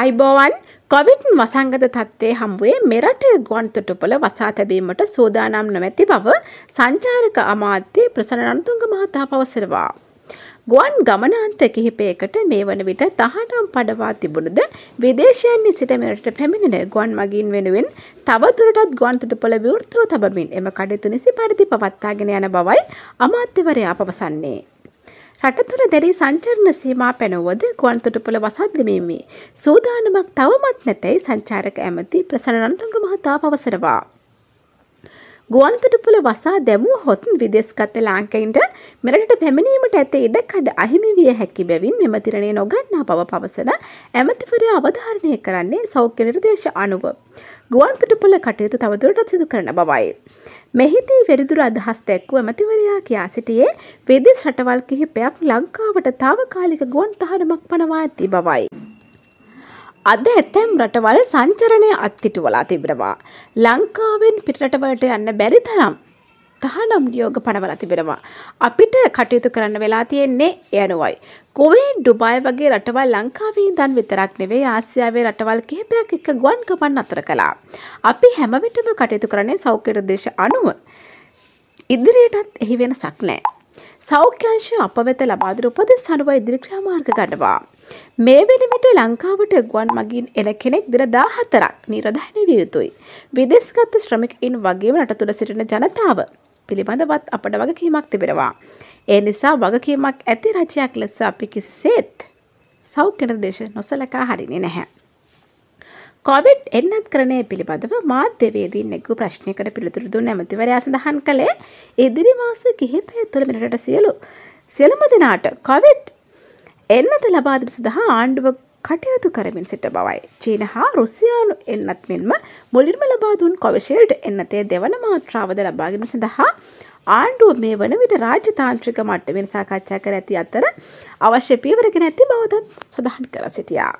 අයිබෝවන් කොවිඩ් වසංගත තත්ත්වය හම්බුවේ මෙරට ගුවන්තොටුපොළ වසා තැබීමට සූදානම් නොමැති බව සංචාරක අමාත්‍ය ප්‍රසන්න රණතුංග මහතා පවසනවා. ගුවන් ගමනාන්ත කිහිපයකට මේ වන විට තහනම් පඩවා තිබුණද විදේශයන් සිට මෙරට පැමිණෙන ගුවන් මගින් වෙනුවෙන් තවදුරටත් ගුවන්තොටුපොළ විවෘතව තබමින් එම කඩතු නිසි පරිදි පවත්වාගෙන යන බවයි අමාත්‍යවරයා පවසන්නේ. රට තුළ දැරි සංචරණ සීමා පැනවුවද ගුවන්තොටුපළ වසන්දමීමේ සූදානමක් තවමත් නැතැයි සංචාරක ඇමති ප්‍රසන්න රන්තුංග මහතා පවසනවා. ගුවන්තොටුපොළ වසා දැමූ හොතුන් විදේශගත ලාංකයින්ට මෙරටට පැමිණීමට ඇත්තේ ඉඩකඩ අහිමි විය හැකි බැවින් මෙම තිරණය නොගන්නා බව පවසන ඇමතිවරය අවධාරණය කරන්නේ සෞඛ්‍ය නිර්දේශ අනුව. ගුවන්තොටුපොළ කටයුතු තවදුරටත් සිදු කරන බවයි. මෙහිදී වෙරිදුර අදහස් දැක්වූ ඇමතිවරයා කියා සිටියේ විදෙස් රටවල් කිහිපයක් ලංකාවට තාවකාලික ගුවන් තහනමක් පනවා ඇති බවයි. අද ඇතැම් රටවල් සංචරණය අත්තිටුවලා තිබෙනවා. ලංකාවෙන් පිටරටවලට යන්න බැරි තරම් තහනම් නියෝග පනවල තිබෙනවා. අපිට කටයුතු කරන්න වෙලා තියෙන්නේ යනුවයි. කොවේ ඩුබයි වගේ රටවල් ලංකාවී දන් විතරක් නෙවේ ආසියාවේ රටවල් කිහිපයක් එක්ක ගුවන් කපන් අතර කලා. අපි හැමවිටම කටයුතු කරන්නේ සෞඛ්‍යර දේශ අනුව. ඉදිරියටත් එහි වෙනසක් නෑ. සෞඛ්‍යංශ අප වෙත ලබාදුර උපදෙස් අනුව ඉදිරි ක්‍රියාමාර්ග ගන්නවා. මේ වෙන විට ලංකාවට ගුවන් මගින් එන කෙනෙක් දින 14ක් නිරදහනය විය යුතුයි. විදේශගත ශ්‍රමිකයින් වගේම රට තුළ සිටින ජනතාව පිළිබඳවත් අපට වගකීමක් තිබෙනවා. ඒ නිසා වගකීමක් ඇති රජයක් ලෙස අපි කිසිසේත් සෞඛ්‍ය නිර්දේශ නොසලකා හරින්නේ නැහැ. කොවිඩ් එන්නත් කරණය පිළිබඳව මාධ්‍යවේදීන්නෙකු ප්‍රශ්නයකට පිළිතුරු දුන් ඇමතිවරයා සඳහන් කළේ ඉදිරි මාස කිහිපය තුළ මෙරට සියලු සියලුම දෙනාට කොවිඩ් එන්නත ලබාදම සඳහා ආණ්ඩුව කටයුතු කරමින් සිට බවයි. චීන හා රුසියානු එන්නත් මෙන්ම මුලින්ම ලබාදුන් කොවිශල්ඩ් එන්නතේ දෙවන මාත්‍රාවද ලබාගෙන සඳහා ආණ්ඩුව මේ වන විට රාජ්‍යතාන්ත්‍රික මට්ටමින් සාකච්ඡා කර ඇති අතර අවශ්‍ය පීවරගෙන ඇති බවදත් සඳහන් කර සිටියා.